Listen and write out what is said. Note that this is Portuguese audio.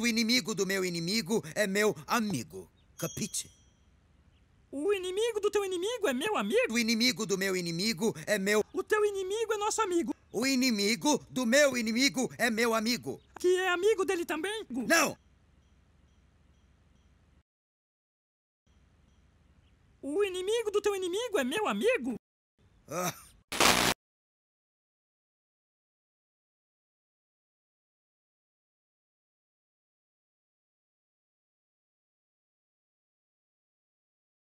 O inimigo do meu inimigo é meu amigo. Capite? O inimigo do teu inimigo é meu amigo? O inimigo do meu inimigo é meu. O teu inimigo é nosso amigo. O inimigo do meu inimigo é meu amigo. Que é amigo dele também? Não! O inimigo do teu inimigo é meu amigo? Ah.